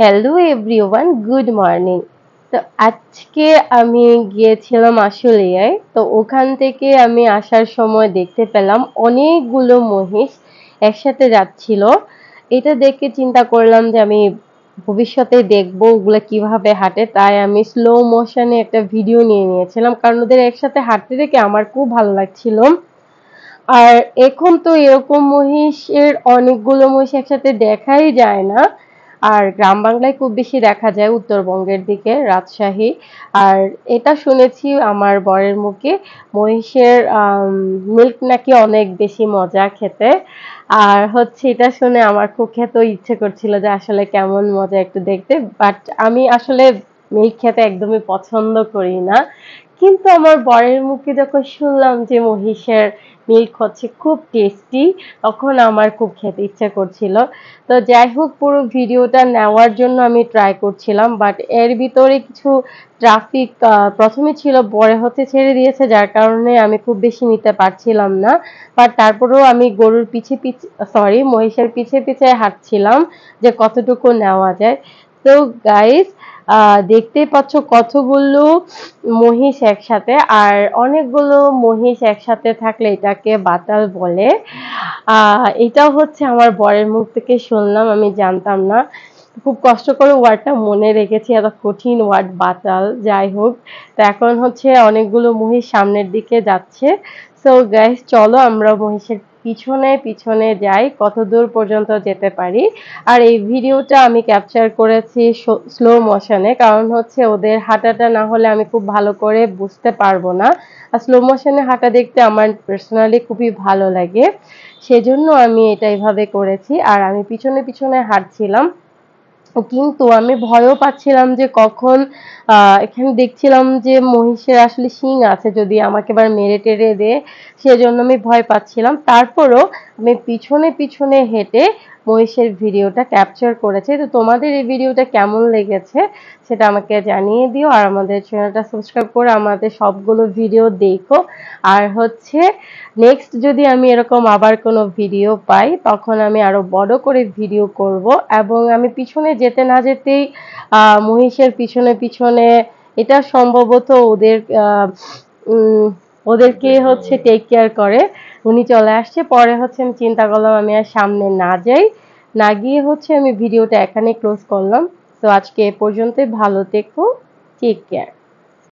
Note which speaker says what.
Speaker 1: hello everyone good morning তো আজকে আমি গিয়েছিলাম আশুলিয়ায় তো ওখান থেকে আমি আসার সময় দেখতে পেলাম অনেকগুলো মহিষ একসাথে যাচ্ছিল এটা দেখে চিন্তা করলাম যে আমি ভবিষ্যতে দেখব ওগুলো কিভাবে হাঁটে তাই আমি স্লো মোশনে একটা ভিডিও নিয়ে নিয়েছিলাম কারণ ওদের একসাথে হাঁটতে দেখে আমার খুব ভালো লাগছিল আর এখন তো এরকম মহিষের অনেকগুলো মহিষ একসাথে দেখাই যায় না আর গ্রাম বাংলায় খুব বেশি দেখা যায় উত্তরবঙ্গের দিকে রাজশাহী আর এটা শুনেছি আমার বরের মুখে মহিষের মিল্ক নাকি অনেক বেশি মজা খেতে আর হচ্ছে এটা শুনে আমার খুব খেতে ইচ্ছে করছিল যে আসলে কেমন মজা একটু দেখতে বাট আমি আসলে মিল্ক খেতে একদমই পছন্দ করি না কিন্তু আমার বরের মুখে যখন শুনলাম যে মহিষের মিল্ক হচ্ছে খুব টেস্টি তখন আমার খুব খেতে ইচ্ছা করছিল তো যাই হোক পুরো ভিডিওটা নেওয়ার জন্য আমি ট্রাই করছিলাম বাট এর ভিতরে কিছু ট্রাফিক প্রথমে ছিল পরে হতে ছেড়ে দিয়েছে যার কারণে আমি খুব বেশি নিতে পারছিলাম না বাট তারপরেও আমি গরুর পিছে পিছে সরি মহিষের পিছে পিছে হাঁটছিলাম যে কতটুকু নেওয়া যায় তো গাইস দেখতে পাচ্ছ কতগুলো মহিষ একসাথে আর অনেকগুলো মহিষ একসাথে থাকলে এটাকে বাতাল বলে এটা হচ্ছে আমার বরের মুখ থেকে শুনলাম আমি জানতাম না খুব কষ্ট করে ওয়ার্ডটা মনে রেখেছি এত কঠিন ওয়ার্ড বাতাল যাই হোক তো এখন হচ্ছে অনেকগুলো মহিষ সামনের দিকে যাচ্ছে সো গ্যাস চলো আমরা মহিষের পিছনে পিছনে যাই কত দূর পর্যন্ত যেতে পারি আর এই ভিডিওটা আমি ক্যাপচার করেছি স্লো মোশনে কারণ হচ্ছে ওদের হাঁটাটা না হলে আমি খুব ভালো করে বুঝতে পারবো না আর স্লো মোশনে হাঁটা দেখতে আমার পার্সোনালি খুবই ভালো লাগে সেজন্য আমি এটা এভাবে করেছি আর আমি পিছনে পিছনে হাঁটছিলাম কিন্তু আমি ভয়ও পাচ্ছিলাম যে কখন এখানে দেখছিলাম যে মহিষের আসলে শিং আছে যদি আমাকে এবার মেরে টেরে দেয় সেজন্য আমি ভয় পাচ্ছিলাম তারপরও আমি পিছনে পিছনে হেঁটে মহিষের ভিডিওটা ক্যাপচার করেছে তো তোমাদের এই ভিডিওটা কেমন লেগেছে সেটা আমাকে জানিয়ে দিও আর আমাদের চ্যানেলটা সাবস্ক্রাইব করে আমাদের সবগুলো ভিডিও দেখো আর হচ্ছে নেক্সট যদি আমি এরকম আবার কোনো ভিডিও পাই তখন আমি আরও বড় করে ভিডিও করব এবং আমি পিছনে যেতে না যেতেই মহিষের পিছনে পিছনে এটা সম্ভবত ওদের ওদেরকে হচ্ছে টেক কেয়ার করে উনি চলে আসছে পরে হচ্ছে আমি চিন্তা করলাম আমি আর সামনে না যাই না গিয়ে হচ্ছে আমি ভিডিওটা এখানে ক্লোজ করলাম তো আজকে এ পর্যন্তই ভালো দেখবো ঠিক কেয়ার